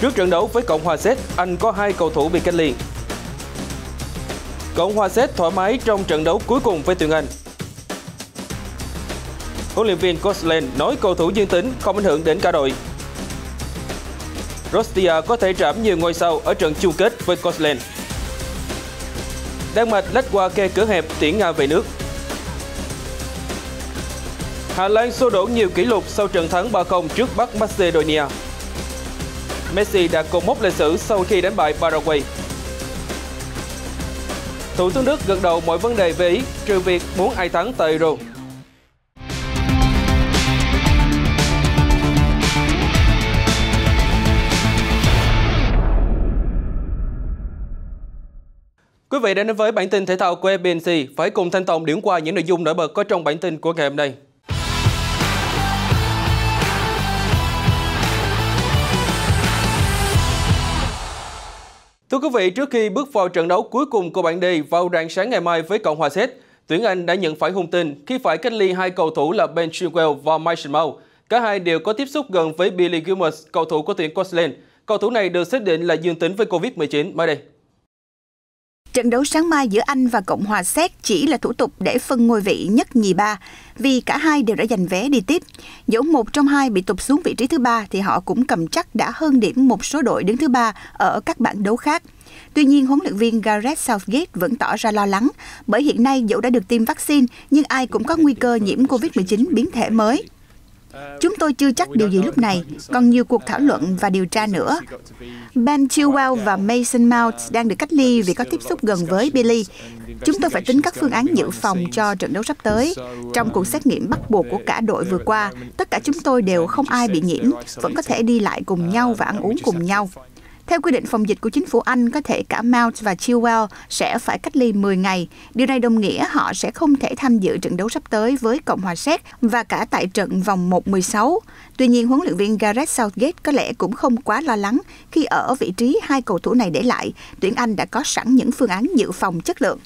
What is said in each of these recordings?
Trước trận đấu với Cộng hòa Séc, Anh có hai cầu thủ bị cách ly. Cộng hòa Séc thoải mái trong trận đấu cuối cùng với tuyển Anh. Huấn luyện viên Coslin nói cầu thủ dương tính không ảnh hưởng đến cả đội. Rostia có thể trảm nhiều ngôi sao ở trận chung kết với Coslin. Đan Mạch lách qua khe cửa hẹp tiễn Nga về nước. Hà Lan xô đổ nhiều kỷ lục sau trận thắng 3-0 trước Bắc Macedonia. Messi đã cột mốc lịch sử sau khi đánh bại Paraguay. Thủ tướng Đức gật đầu mọi vấn đề về Ý, trừ việc muốn ai thắng tại Euro. Quý vị đã đến với bản tin thể thao của FBNC, phải cùng Thanh tổng điểm qua những nội dung nổi bật có trong bản tin của ngày hôm nay. Thưa quý vị, trước khi bước vào trận đấu cuối cùng của bảng D vào rạng sáng ngày mai với Cộng hòa Séc, tuyển Anh đã nhận phải hung tin khi phải cách ly hai cầu thủ là Ben Chilwell và Mason Mount. Cả hai đều có tiếp xúc gần với Billy Gilmore, cầu thủ của tuyển Scotland. Cầu thủ này được xác định là dương tính với Covid-19 mới đây. Trận đấu sáng mai giữa Anh và Cộng hòa Séc chỉ là thủ tục để phân ngôi vị nhất nhì ba, vì cả hai đều đã giành vé đi tiếp. Dẫu một trong hai bị tụt xuống vị trí thứ ba thì họ cũng cầm chắc đã hơn điểm một số đội đứng thứ ba ở các bảng đấu khác. Tuy nhiên, huấn luyện viên Gareth Southgate vẫn tỏ ra lo lắng, bởi hiện nay dẫu đã được tiêm vaccine, nhưng ai cũng có nguy cơ nhiễm COVID-19 biến thể mới. Chúng tôi chưa chắc điều gì lúc này, còn nhiều cuộc thảo luận và điều tra nữa. Ben Chilwell và Mason Mount đang được cách ly vì có tiếp xúc gần với Billy. Chúng tôi phải tính các phương án dự phòng cho trận đấu sắp tới. Trong cuộc xét nghiệm bắt buộc của cả đội vừa qua, tất cả chúng tôi đều không ai bị nhiễm, vẫn có thể đi lại cùng nhau và ăn uống cùng nhau. Theo quy định phòng dịch của chính phủ Anh, có thể cả Mount và Chilwell sẽ phải cách ly 10 ngày. Điều này đồng nghĩa họ sẽ không thể tham dự trận đấu sắp tới với Cộng hòa Séc và cả tại trận vòng 1-16. Tuy nhiên, huấn luyện viên Gareth Southgate có lẽ cũng không quá lo lắng khi ở vị trí hai cầu thủ này để lại, tuyển Anh đã có sẵn những phương án dự phòng chất lượng.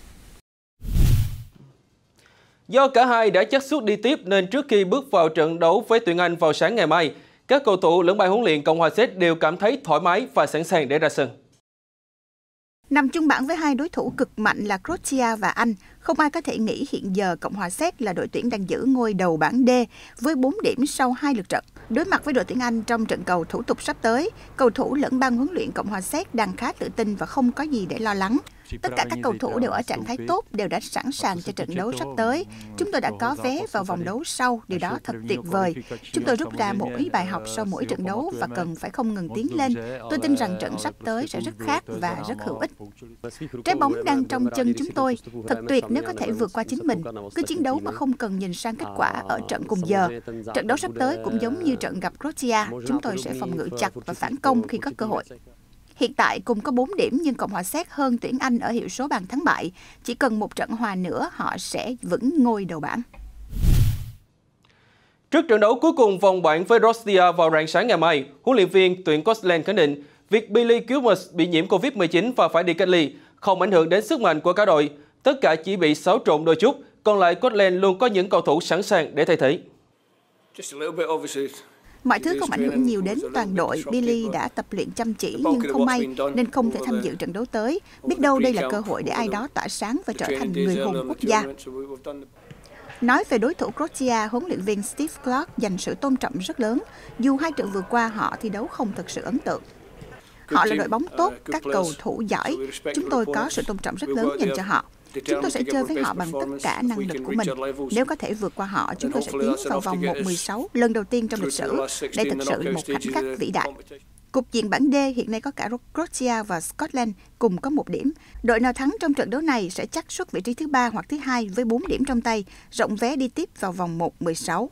Do cả hai đã chắc suốt đi tiếp nên trước khi bước vào trận đấu với tuyển Anh vào sáng ngày mai, các cầu thủ lẫn ban huấn luyện Cộng hòa Séc đều cảm thấy thoải mái và sẵn sàng để ra sân. Nằm chung bảng với hai đối thủ cực mạnh là Croatia và Anh, không ai có thể nghĩ hiện giờ Cộng hòa Séc là đội tuyển đang giữ ngôi đầu bảng D với 4 điểm sau hai lượt trận. Đối mặt với đội tuyển Anh trong trận cầu thủ tục sắp tới, cầu thủ lẫn ban huấn luyện Cộng hòa Séc đang khá tự tin và không có gì để lo lắng. Tất cả các cầu thủ đều ở trạng thái tốt, đều đã sẵn sàng cho trận đấu sắp tới. Chúng tôi đã có vé vào vòng đấu sau, điều đó thật tuyệt vời. Chúng tôi rút ra mỗi bài ờ, học sau mỗi trận đấu và cần phải không ngừng tiến lên. Tôi tin rằng trận sắp tới sẽ rất khác và rất hữu ích. Trái bóng đang trong chân chúng tôi. Thật tuyệt nếu có thể vượt qua chính mình. Cứ chiến đấu mà không cần nhìn sang kết quả à, ở trận cùng giờ. Trận đấu sắp tới cũng giống như trận gặp Croatia. Chúng tôi sẽ phòng ngự chặt và phản công khi có cơ hội. Hiện tại cùng có 4 điểm nhưng Cộng hòa Séc hơn tuyển Anh ở hiệu số bàn thắng bại. Chỉ cần một trận hòa nữa họ sẽ vững ngôi đầu bảng. Trước trận đấu cuối cùng vòng bảng với rostia vào rạng sáng ngày mai, huấn luyện viên tuyển Scotland khẳng định việc Billy Gilmour bị nhiễm Covid-19 và phải đi cách ly không ảnh hưởng đến sức mạnh của cả đội. Tất cả chỉ bị xáo trộn đôi chút, còn lại Scotland luôn có những cầu thủ sẵn sàng để thay thế. Mọi thứ không ảnh hưởng nhiều đến toàn đội. Billy đã tập luyện chăm chỉ nhưng không may nên không thể tham dự trận đấu tới. Biết đâu đây là cơ hội để ai đó tỏa sáng và trở thành người hùng quốc gia. Nói về đối thủ Croatia, huấn luyện viên Steve Clark dành sự tôn trọng rất lớn, dù hai trận vừa qua họ thi đấu không thực sự ấn tượng. Họ là đội bóng uh, tốt, các cầu thủ giỏi. Chúng tôi có sự tôn trọng rất lớn dành cho họ. Chúng tôi sẽ chơi với họ bằng tất cả năng lực của mình. Nếu có thể vượt qua họ, chúng tôi sẽ tiến vào vòng 1-16 lần đầu tiên trong lịch sử. Đây thực sự một khoảnh khắc vĩ đại. Cục diện bảng D hiện nay có cả Croatia và Scotland cùng có một điểm. Đội nào thắng trong trận đấu này sẽ chắc suất vị trí thứ ba hoặc thứ hai với 4 điểm trong tay, rộng vé đi tiếp vào vòng 1-16.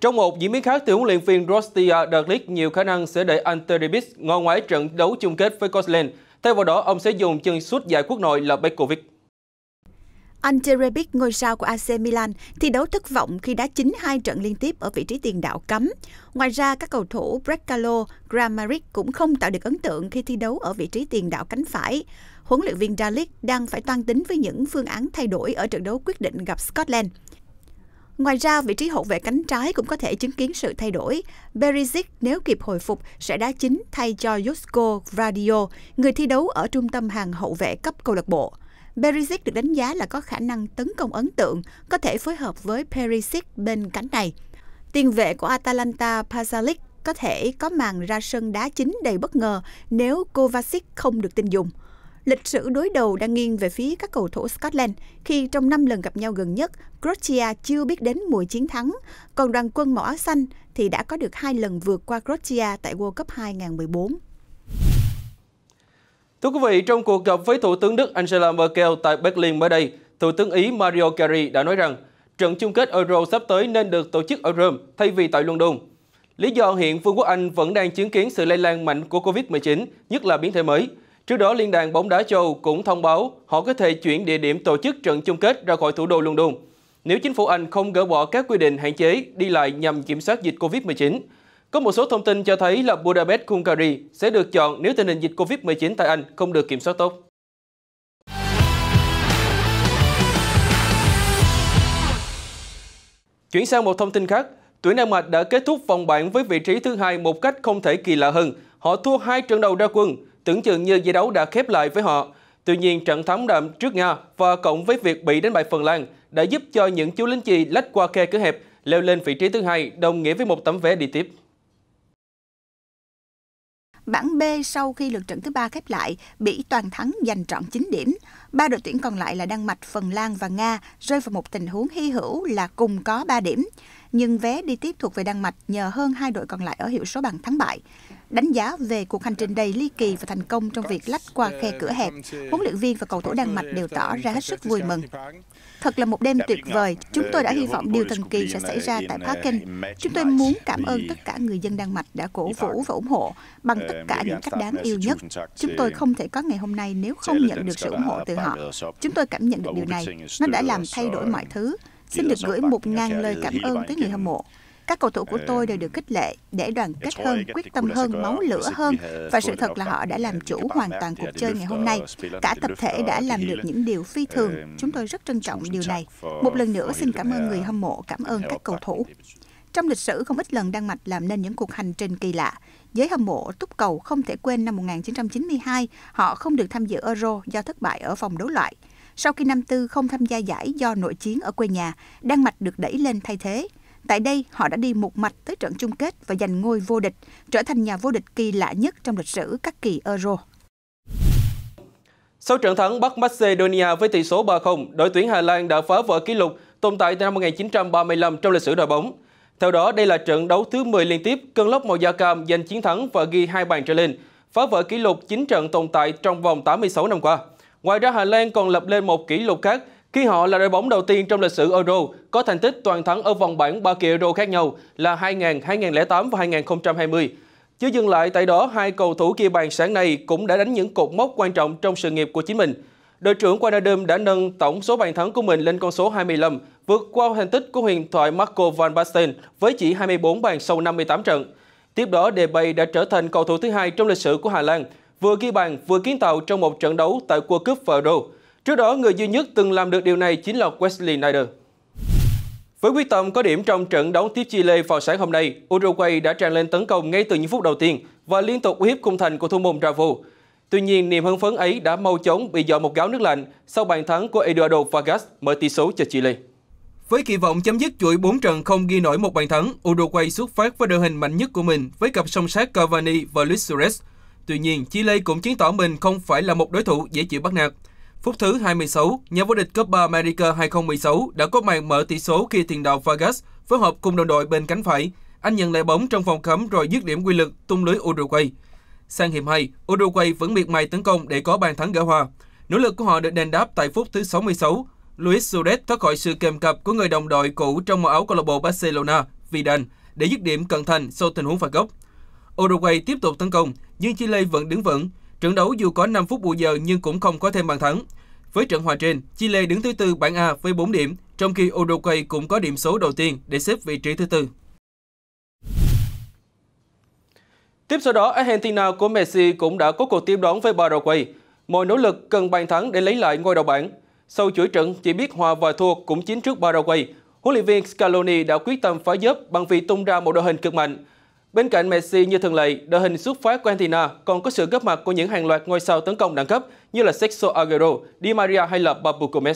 Trong một diễn biến khác, tiểu huấn luyện viên Rostia Daglic nhiều khả năng sẽ để Anteribis Rebic ngồi trận đấu chung kết với Scotland Thay vào đó, ông sẽ dùng chân sút giải quốc nội là Bekovic. Ante Rebic, ngôi sao của AC Milan, thi đấu thất vọng khi đá chính hai trận liên tiếp ở vị trí tiền đạo cấm. Ngoài ra, các cầu thủ Brekalo, Grammaric cũng không tạo được ấn tượng khi thi đấu ở vị trí tiền đạo cánh phải. Huấn luyện viên Dalic đang phải toan tính với những phương án thay đổi ở trận đấu quyết định gặp Scotland. Ngoài ra, vị trí hậu vệ cánh trái cũng có thể chứng kiến sự thay đổi. Berizic nếu kịp hồi phục sẽ đá chính thay cho Yusko Radio, người thi đấu ở trung tâm hàng hậu vệ cấp câu lạc bộ. Berizic được đánh giá là có khả năng tấn công ấn tượng, có thể phối hợp với Perisic bên cánh này. Tiền vệ của Atalanta Pazalic có thể có màn ra sân đá chính đầy bất ngờ nếu Kovacic không được tin dùng. Lịch sử đối đầu đang nghiêng về phía các cầu thủ Scotland khi trong 5 lần gặp nhau gần nhất, Croatia chưa biết đến mùi chiến thắng, còn đoàn quân màu áo xanh thì đã có được hai lần vượt qua Croatia tại World Cup 2014. Thưa quý vị, trong cuộc gặp với Thủ tướng Đức Angela Merkel tại Berlin mới đây, Thủ tướng Ý Mario Draghi đã nói rằng trận chung kết Euro sắp tới nên được tổ chức ở Rome thay vì tại London. Lý do hiện Vương quốc Anh vẫn đang chứng kiến sự lây lan mạnh của Covid-19, nhất là biến thể mới – Trước đó, Liên đoàn bóng đá châu Âu cũng thông báo họ có thể chuyển địa điểm tổ chức trận chung kết ra khỏi thủ đô London nếu chính phủ Anh không gỡ bỏ các quy định hạn chế đi lại nhằm kiểm soát dịch COVID-19. Có một số thông tin cho thấy là Budapest, Hungary sẽ được chọn nếu tình hình dịch COVID-19 tại Anh không được kiểm soát tốt. Chuyển sang một thông tin khác, tuyển Đan Mạch đã kết thúc vòng bảng với vị trí thứ hai một cách không thể kỳ lạ hơn. Họ thua hai trận đầu ra quân, tưởng chừng như giải đấu đã khép lại với họ. Tuy nhiên, trận thắng đậm trước Nga và cộng với việc bị đánh bại Phần Lan đã giúp cho những chú lính chì lách qua khe cửa hẹp, leo lên vị trí thứ hai, đồng nghĩa với một tấm vé đi tiếp. Bảng B sau khi lượt trận thứ ba khép lại, Bỉ toàn thắng giành trọn 9 điểm. Ba đội tuyển còn lại là Đan Mạch, Phần Lan và Nga rơi vào một tình huống hy hữu là cùng có 3 điểm. Nhưng vé đi tiếp thuộc về Đan Mạch nhờ hơn hai đội còn lại ở hiệu số bằng thắng bại đánh giá về cuộc hành trình đầy ly kỳ và thành công trong việc lách qua khe cửa hẹp, huấn luyện viên và cầu thủ Đan Mạch đều tỏ ra hết sức vui mừng. Thật là một đêm tuyệt vời, chúng tôi đã hy vọng điều thần kỳ sẽ xảy ra tại Parken. Chúng tôi muốn cảm ơn tất cả người dân Đan Mạch đã cổ vũ và ủng hộ bằng tất cả những cách đáng yêu nhất. Chúng tôi không thể có ngày hôm nay nếu không nhận được sự ủng hộ từ họ. Chúng tôi cảm nhận được điều này, nó đã làm thay đổi mọi thứ. Xin được gửi một ngàn lời cảm ơn tới người hâm mộ. Các cầu thủ của tôi đều được khích lệ để đoàn kết hơn, quyết tâm hơn, máu lửa hơn ờ, và sự thật là họ đã làm chủ hoàn toàn cuộc chơi ngày hôm nay. Cả tập thể đã làm được những điều phi thường. Chúng tôi rất trân trọng điều này. Một lần nữa xin cảm ơn người hâm mộ, cảm ơn các cầu thủ. Trong lịch sử, không ít lần Đan Mạch làm nên những cuộc hành trình kỳ lạ. Giới hâm mộ túc cầu không thể quên năm 1992, họ không được tham dự Euro do thất bại ở vòng đấu loại. Sau khi năm tư không tham gia giải do nội chiến ở quê nhà, Đan Mạch được đẩy lên thay thế. Tại đây, họ đã đi một mạch tới trận chung kết và giành ngôi vô địch, trở thành nhà vô địch kỳ lạ nhất trong lịch sử các kỳ Euro. Sau trận thắng Bắc Macedonia với tỷ số 3-0, đội tuyển Hà Lan đã phá vỡ kỷ lục tồn tại từ năm 1935 trong lịch sử đội bóng. Theo đó, đây là trận đấu thứ 10 liên tiếp cơn lốc màu da cam giành chiến thắng và ghi hai bàn trở lên, phá vỡ kỷ lục 9 trận tồn tại trong vòng 86 năm qua. Ngoài ra, Hà Lan còn lập lên một kỷ lục khác khi họ là đội bóng đầu tiên trong lịch sử Euro có thành tích toàn thắng ở vòng bảng ba kỳ Euro khác nhau là 2000, 2008 và 2020. Chứ dừng lại tại đó, hai cầu thủ kia bàn sáng nay cũng đã đánh những cột mốc quan trọng trong sự nghiệp của chính mình. Đội trưởng Wijnaldum đã nâng tổng số bàn thắng của mình lên con số 25, vượt qua thành tích của huyền thoại Marco van Basten với chỉ 24 bàn sau 58 trận. Tiếp đó, Depay đã trở thành cầu thủ thứ hai trong lịch sử của Hà Lan, vừa ghi bàn vừa kiến tạo trong một trận đấu tại World Cup và Euro. Trước đó, người duy nhất từng làm được điều này chính là Wesley Sneijder. Với quyết tâm có điểm trong trận đấu tiếp Chile vào sáng hôm nay, Uruguay đã tràn lên tấn công ngay từ những phút đầu tiên và liên tục uy hiếp khung thành của thủ môn Bravo. Tuy nhiên, niềm hưng phấn ấy đã mau chóng bị dọn một gáo nước lạnh sau bàn thắng của Eduardo Vargas mở tỷ số cho Chile. Với kỳ vọng chấm dứt chuỗi 4 trận không ghi nổi một bàn thắng, Uruguay xuất phát với đội hình mạnh nhất của mình với cặp song sát Cavani và Luis Suarez. Tuy nhiên, Chile cũng chứng tỏ mình không phải là một đối thủ dễ chịu bắt nạt. Phút thứ 26, nhà vô địch Copa America 2016 đã có màn mở tỷ số khi tiền đạo Vargas phối hợp cùng đồng đội bên cánh phải. Anh nhận lại bóng trong phòng cấm rồi dứt điểm quy lực tung lưới Uruguay. Sang hiệp 2, Uruguay vẫn miệt mài tấn công để có bàn thắng gỡ hòa. Nỗ lực của họ được đền đáp tại phút thứ 66. Luis Suarez thoát khỏi sự kèm cặp của người đồng đội cũ trong màu áo câu lạc bộ Barcelona, Vidal, để dứt điểm cận thành sau tình huống phạt góc. Uruguay tiếp tục tấn công, nhưng Chile vẫn đứng vững. Trận đấu dù có 5 phút bù giờ nhưng cũng không có thêm bàn thắng. Với trận hòa trên, Chile đứng thứ tư bảng A với 4 điểm, trong khi Uruguay cũng có điểm số đầu tiên để xếp vị trí thứ tư. Tiếp sau đó, Argentina của Messi cũng đã có cuộc tiếp đón với Paraguay. Mọi nỗ lực cần bàn thắng để lấy lại ngôi đầu bảng. Sau chuỗi trận chỉ biết hòa và thua cũng chính trước Paraguay, huấn luyện viên Scaloni đã quyết tâm phá dớp bằng việc tung ra một đội hình cực mạnh. Bên cạnh Messi như thường lệ, đội hình xuất phát của Argentina còn có sự góp mặt của những hàng loạt ngôi sao tấn công đẳng cấp như là Sexto Aguero, Di Maria hay là Babu Gomez.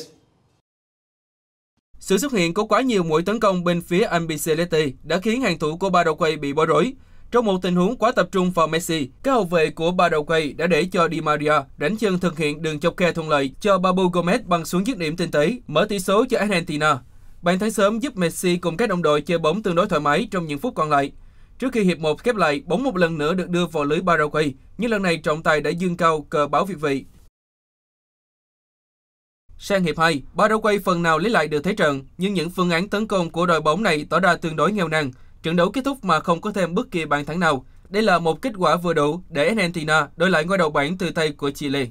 Sự xuất hiện của quá nhiều mũi tấn công bên phía Albiceleste đã khiến hàng thủ của Paraguay bị bối rối. Trong một tình huống quá tập trung vào Messi, các hậu vệ của Paraguay đã để cho Di Maria đánh chân thực hiện đường chọc khe thuận lợi cho Babu Gomez bằng xuống dứt điểm tinh tế, mở tỷ số cho Argentina. Bàn thắng sớm giúp Messi cùng các đồng đội chơi bóng tương đối thoải mái trong những phút còn lại. Trước khi hiệp 1 khép lại, bóng một lần nữa được đưa vào lưới Paraguay, nhưng lần này trọng tài đã dương cao cờ báo việt vị. Sang hiệp 2, Paraguay phần nào lấy lại được thế trận, nhưng những phương án tấn công của đội bóng này tỏ ra tương đối nghèo nàn. Trận đấu kết thúc mà không có thêm bất kỳ bàn thắng nào. Đây là một kết quả vừa đủ để Argentina đổi lại ngôi đầu bảng từ tay của Chile.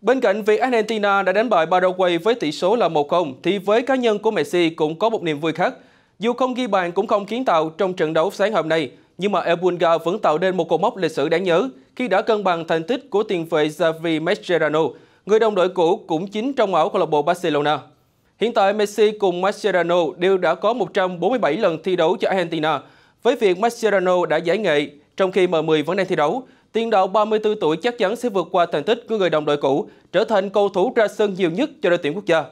Bên cạnh việc Argentina đã đánh bại Paraguay với tỷ số là 1-0, thì với cá nhân của Messi cũng có một niềm vui khác – dù không ghi bàn cũng không kiến tạo trong trận đấu sáng hôm nay, nhưng mà El Bunga vẫn tạo nên một cột mốc lịch sử đáng nhớ khi đã cân bằng thành tích của tiền vệ Xavi Mascherano, người đồng đội cũ cũng chính trong ảo câu lạc bộ Barcelona. Hiện tại Messi cùng Mascherano đều đã có 147 lần thi đấu cho Argentina. Với việc Mascherano đã giải nghệ, trong khi M10 vẫn đang thi đấu, tiền đạo 34 tuổi chắc chắn sẽ vượt qua thành tích của người đồng đội cũ, trở thành cầu thủ ra sân nhiều nhất cho đội tuyển quốc gia.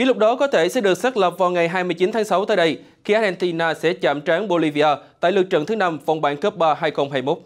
Kỷ lục đó có thể sẽ được xác lập vào ngày 29 tháng 6 tới đây, khi Argentina sẽ chạm trán Bolivia tại lượt trận thứ 5 vòng bảng Cup 3 2021.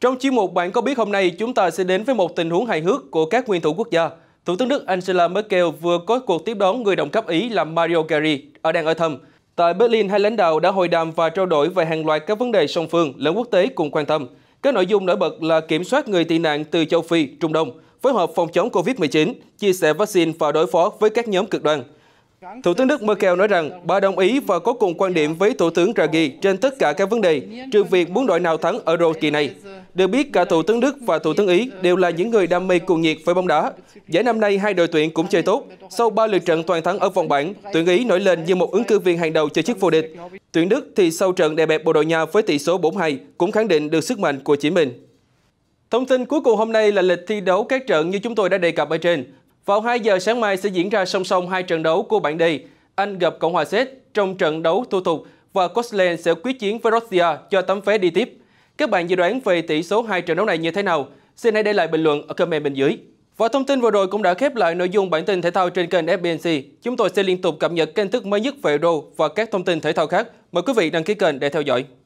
Trong chuyên mục Bạn có biết hôm nay, chúng ta sẽ đến với một tình huống hài hước của các nguyên thủ quốc gia. Thủ tướng Đức Angela Merkel vừa có cuộc tiếp đón người đồng cấp Ý là Mario Gary ở đang ở thăm Tại Berlin, hai lãnh đạo đã hội đàm và trao đổi về hàng loạt các vấn đề song phương lẫn quốc tế cùng quan tâm. Các nội dung nổi bật là kiểm soát người tị nạn từ châu Phi, Trung Đông, phối hợp phòng chống COVID-19, chia sẻ vaccine và đối phó với các nhóm cực đoan – Thủ tướng Đức Merkel nói rằng bà đồng ý và có cùng quan điểm với Thủ tướng Draghi trên tất cả các vấn đề, trừ việc muốn đội nào thắng Euro kỳ này. Được biết, cả Thủ tướng Đức và Thủ tướng Ý đều là những người đam mê cuồng nhiệt với bóng đá. Giải năm nay, hai đội tuyển cũng chơi tốt. Sau ba lượt trận toàn thắng ở vòng bảng, tuyển Ý nổi lên như một ứng cử viên hàng đầu cho chức vô địch. Tuyển Đức thì sau trận đè bẹp Bồ Đào Nha với tỷ số 4-2 cũng khẳng định được sức mạnh của chính mình. Thông tin cuối cùng hôm nay là lịch thi đấu các trận như chúng tôi đã đề cập ở trên. Vào 2 giờ sáng mai sẽ diễn ra song song hai trận đấu của bảng D. Anh gặp Cộng hòa Séc trong trận đấu thua tục và Scotland sẽ quyết chiến với Russia cho tấm vé đi tiếp. Các bạn dự đoán về tỷ số hai trận đấu này như thế nào? Xin hãy để lại bình luận ở comment bên dưới. Và thông tin vừa rồi cũng đã khép lại nội dung bản tin thể thao trên kênh FBNC. Chúng tôi sẽ liên tục cập nhật tin tức mới nhất về đô và các thông tin thể thao khác. Mời quý vị đăng ký kênh để theo dõi.